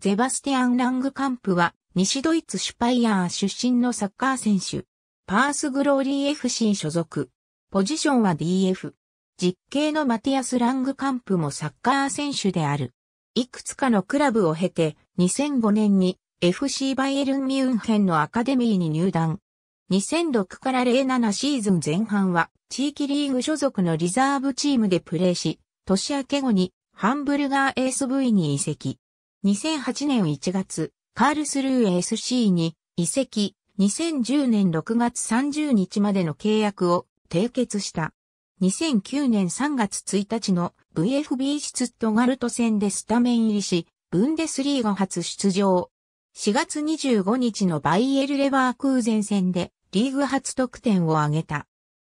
ゼバスティアン・ラングカンプは、西ドイツシュパイヤー出身のサッカー選手。パースグローリー FC 所属。ポジションは DF。実刑のマティアス・ラングカンプもサッカー選手である。いくつかのクラブを経て、2005年に FC バイエルン・ミュンヘンのアカデミーに入団。2006から07シーズン前半は、地域リーグ所属のリザーブチームでプレーし、年明け後に、ハンブルガー SV に移籍。2008年1月、カールスルー SC に移籍、2010年6月30日までの契約を締結した。2009年3月1日の VFB シツットガルト戦でスタメン入りし、ブンデスリーガ初出場。4月25日のバイエル・レバークーゼン戦でリーグ初得点を挙げた。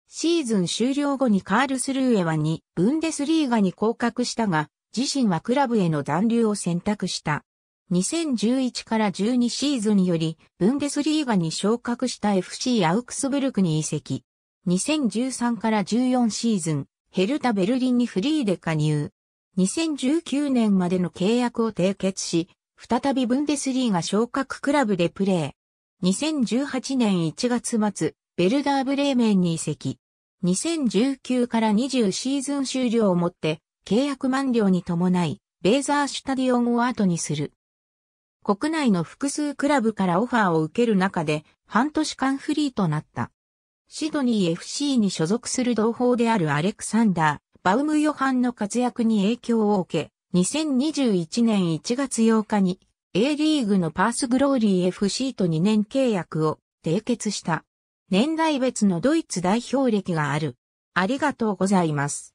シーズン終了後にカールスルーエは2、ブンデスリーガに降格したが、自身はクラブへの残留を選択した。2011から12シーズンにより、ブンデスリーガに昇格した FC アウクスブルクに移籍。2013から14シーズン、ヘルタ・ベルリンにフリーで加入。2019年までの契約を締結し、再びブンデスリーガ昇格クラブでプレー。2018年1月末、ベルダーブレーメンに移籍。2019から20シーズン終了をもって、契約満了に伴い、ベーザーシュタディオンを後にする。国内の複数クラブからオファーを受ける中で、半年間フリーとなった。シドニー FC に所属する同胞であるアレクサンダー、バウムヨハンの活躍に影響を受け、2021年1月8日に A リーグのパースグローリー FC と2年契約を締結した。年代別のドイツ代表歴がある。ありがとうございます。